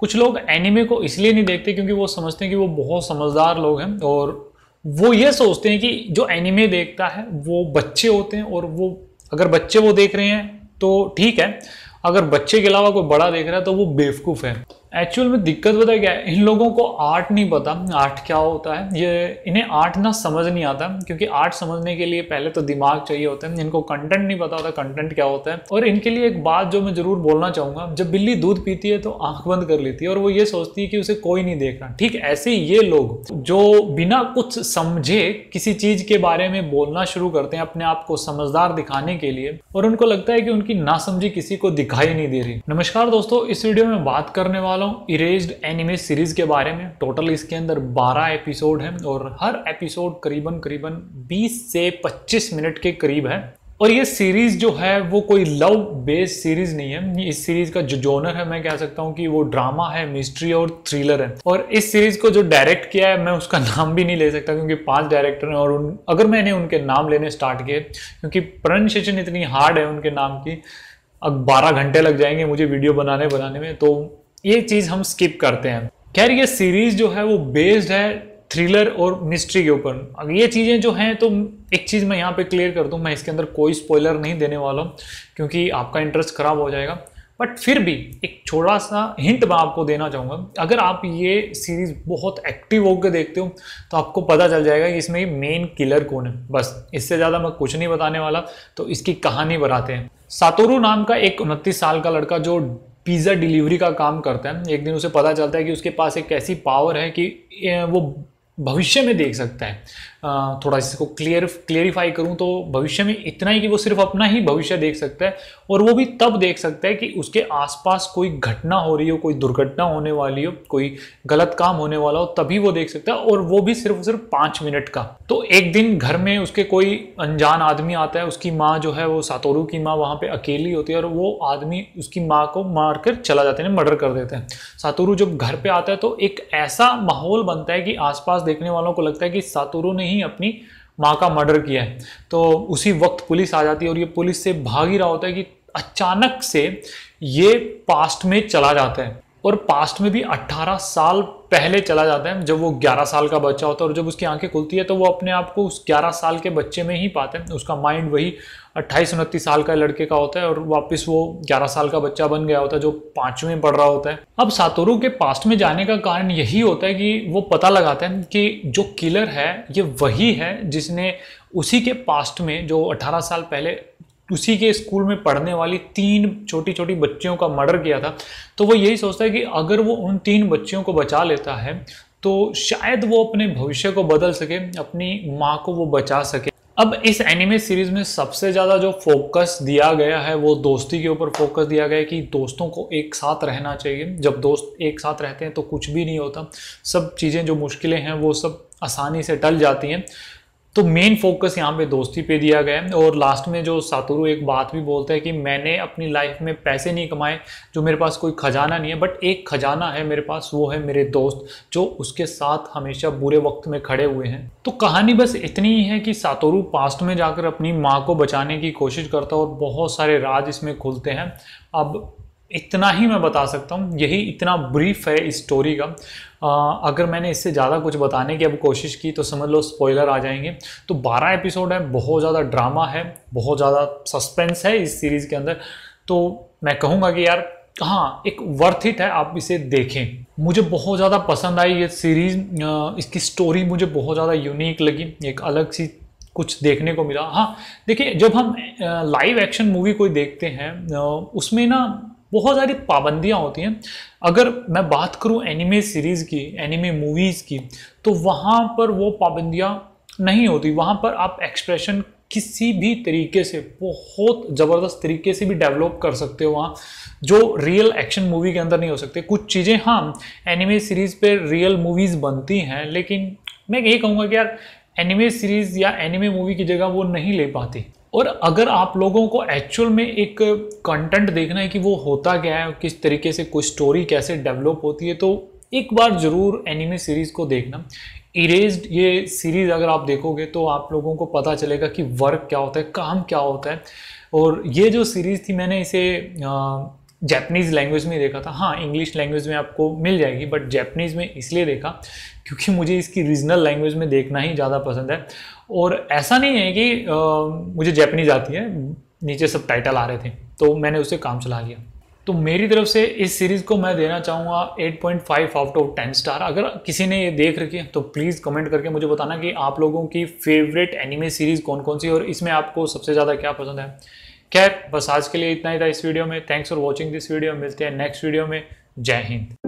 कुछ लोग एनिमे को इसलिए नहीं देखते क्योंकि वो समझते हैं कि वो बहुत समझदार लोग हैं और वो ये सोचते हैं कि जो एनिमे देखता है वो बच्चे होते हैं और वो अगर बच्चे वो देख रहे हैं तो ठीक है अगर बच्चे के अलावा कोई बड़ा देख रहा है तो वो बेवकूफ़ है एक्चुअल में दिक्कत पता क्या है इन लोगों को आर्ट नहीं पता आर्ट क्या होता है ये इन्हें आर्ट ना समझ नहीं आता क्योंकि आर्ट समझने के लिए पहले तो दिमाग चाहिए होता है इनको कंटेंट नहीं पता होता कंटेंट क्या होता है और इनके लिए एक बात जो मैं जरूर बोलना चाहूंगा जब बिल्ली दूध पीती है तो आंख बंद कर लेती है और वो ये सोचती है कि उसे कोई नहीं देख रहा ठीक ऐसे ये लोग जो बिना कुछ समझे किसी चीज के बारे में बोलना शुरू करते हैं अपने आप को समझदार दिखाने के लिए और उनको लगता है कि उनकी नासमझी किसी को दिखाई नहीं दे रही नमस्कार दोस्तों इस वीडियो में बात करने वाला वाला हूँ इरेज्ड एनिमे सीरीज़ के बारे में टोटल इसके अंदर 12 एपिसोड हैं और हर एपिसोड करीबन करीबन 20 से 25 मिनट के करीब है और ये सीरीज़ जो है वो कोई लव बेस्ड सीरीज़ नहीं है इस सीरीज़ का जो जोनर है मैं कह सकता हूँ कि वो ड्रामा है मिस्ट्री और थ्रिलर है और इस सीरीज़ को जो डायरेक्ट किया है मैं उसका नाम भी नहीं ले सकता क्योंकि पांच डायरेक्टर हैं और उन अगर मैंने उनके नाम लेने स्टार्ट किए क्योंकि प्रोनाउंसिएशन इतनी हार्ड है उनके नाम की अब बारह घंटे लग जाएंगे मुझे वीडियो बनाने बनाने में तो ये चीज़ हम स्किप करते हैं खैर ये सीरीज़ जो है वो बेस्ड है थ्रिलर और मिस्ट्री के ऊपर अगर ये चीज़ें जो हैं तो एक चीज़ मैं यहाँ पे क्लियर कर दूँ मैं इसके अंदर कोई स्पॉइलर नहीं देने वाला हूँ क्योंकि आपका इंटरेस्ट ख़राब हो जाएगा बट फिर भी एक छोटा सा हिंट मैं आपको देना चाहूँगा अगर आप ये सीरीज़ बहुत एक्टिव होकर देखते हो तो आपको पता चल जाएगा कि इसमें मेन किलर कौन है बस इससे ज़्यादा मैं कुछ नहीं बताने वाला तो इसकी कहानी बनाते हैं सातोरू नाम का एक उनतीस साल का लड़का जो पिज़्ज़ा डिलीवरी का काम करता है एक दिन उसे पता चलता है कि उसके पास एक ऐसी पावर है कि वो भविष्य में देख सकता है थोड़ा इसको क्लियर क्लियरिफाई करूँ तो भविष्य में इतना ही कि वो सिर्फ अपना ही भविष्य देख सकता है और वो भी तब देख सकता है कि उसके आसपास कोई घटना हो रही हो कोई दुर्घटना होने वाली हो कोई गलत काम होने वाला हो तभी वो देख सकता है और वो भी सिर्फ सिर्फ पाँच मिनट का तो एक दिन घर में उसके कोई अनजान आदमी आता है उसकी माँ जो है वो सातोरू की माँ वहाँ पर अकेली होती है और वो आदमी उसकी माँ को मार कर चला जाते हैं मर्डर कर देते हैं सातोरू जब घर पर आता है तो एक ऐसा माहौल बनता है कि आसपास देखने वालों को लगता है कि सातोरू ने ही अपनी माँ का मर्डर किया है तो उसी वक्त पुलिस आ जाती है और ये पुलिस से भाग ही रहा होता है कि अचानक से ये पास्ट में चला जाता है और पास्ट में भी 18 साल पहले चला जाता है जब वो 11 साल का बच्चा होता है और जब उसकी आंखें खुलती है तो वो अपने आप को उस 11 साल के बच्चे में ही पाते हैं उसका माइंड वही अट्ठाईस उनतीस साल का लड़के का होता है और वापस वो 11 साल का बच्चा बन गया होता है जो पाँचवें पढ़ रहा होता है अब सातोरू के पास्ट में जाने का कारण यही होता है कि वो पता लगाते हैं कि जो किलर है ये वही है जिसने उसी के पास्ट में जो अट्ठारह साल पहले उसी के स्कूल में पढ़ने वाली तीन छोटी छोटी बच्चियों का मर्डर किया था तो वो यही सोचता है कि अगर वो उन तीन बच्चियों को बचा लेता है तो शायद वो अपने भविष्य को बदल सके अपनी माँ को वो बचा सके अब इस एनिमे सीरीज में सबसे ज़्यादा जो फोकस दिया गया है वो दोस्ती के ऊपर फोकस दिया गया है कि दोस्तों को एक साथ रहना चाहिए जब दोस्त एक साथ रहते हैं तो कुछ भी नहीं होता सब चीज़ें जो मुश्किलें हैं वो सब आसानी से टल जाती हैं तो मेन फोकस यहाँ पे दोस्ती पे दिया गया है और लास्ट में जो सातुरु एक बात भी बोलता है कि मैंने अपनी लाइफ में पैसे नहीं कमाए जो मेरे पास कोई खजाना नहीं है बट एक खजाना है मेरे पास वो है मेरे दोस्त जो उसके साथ हमेशा बुरे वक्त में खड़े हुए हैं तो कहानी बस इतनी ही है कि सातोरू पास्ट में जाकर अपनी माँ को बचाने की कोशिश करता और बहुत सारे राज इसमें खुलते हैं अब इतना ही मैं बता सकता हूँ यही इतना ब्रीफ है इस स्टोरी का अगर मैंने इससे ज़्यादा कुछ बताने की अब कोशिश की तो समझ लो स्पॉइलर आ जाएंगे तो 12 एपिसोड है बहुत ज़्यादा ड्रामा है बहुत ज़्यादा सस्पेंस है इस सीरीज़ के अंदर तो मैं कहूँगा कि यार हाँ एक वर्थ इट है आप इसे देखें मुझे बहुत ज़्यादा पसंद आई ये सीरीज़ इसकी स्टोरी मुझे बहुत ज़्यादा यूनिक लगी एक अलग सी कुछ देखने को मिला हाँ देखिए जब हम लाइव एक्शन मूवी कोई देखते हैं उसमें ना बहुत सारी पाबंदियाँ होती हैं अगर मैं बात करूँ एनिमे सीरीज़ की एनिमे मूवीज़ की तो वहाँ पर वो पाबंदियाँ नहीं होती वहाँ पर आप एक्सप्रेशन किसी भी तरीके से बहुत ज़बरदस्त तरीके से भी डेवलप कर सकते हो वहाँ जो रियल एक्शन मूवी के अंदर नहीं हो सकते कुछ चीज़ें हाँ एनिमे सीरीज़ पे रियल मूवीज़ बनती हैं लेकिन मैं यही कहूँगा कि यार एनिमे सीरीज़ या एनिमे मूवी की जगह वो नहीं ले पाती और अगर आप लोगों को एक्चुअल में एक कंटेंट देखना है कि वो होता क्या है किस तरीके से कोई स्टोरी कैसे डेवलप होती है तो एक बार ज़रूर एनिमे सीरीज़ को देखना इरेज्ड ये सीरीज़ अगर आप देखोगे तो आप लोगों को पता चलेगा कि वर्क क्या होता है काम क्या होता है और ये जो सीरीज़ थी मैंने इसे आ, जैपनीज़ लैंग्वेज में देखा था हाँ इंग्लिश लैंग्वेज में आपको मिल जाएगी बट जैपनीज़ में इसलिए देखा क्योंकि मुझे इसकी रीजनल लैंग्वेज में देखना ही ज़्यादा पसंद है और ऐसा नहीं है कि आ, मुझे जैपनीज़ आती है नीचे सब टाइटल आ रहे थे तो मैंने उसे काम चला लिया तो मेरी तरफ से इस सीरीज़ को मैं देना चाहूँगा 8.5 आउट ऑफ टेन स्टार अगर किसी ने ये देख रखी है तो प्लीज़ कमेंट करके मुझे बताना कि आप लोगों की फेवरेट एनिमे सीरीज़ कौन कौन सी और इसमें आपको सबसे ज़्यादा क्या पसंद है खैर बस आज के लिए इतना ही था इस वीडियो में thanks for watching this video मिलते हैं नेक्स्ट वीडियो में जय हिंद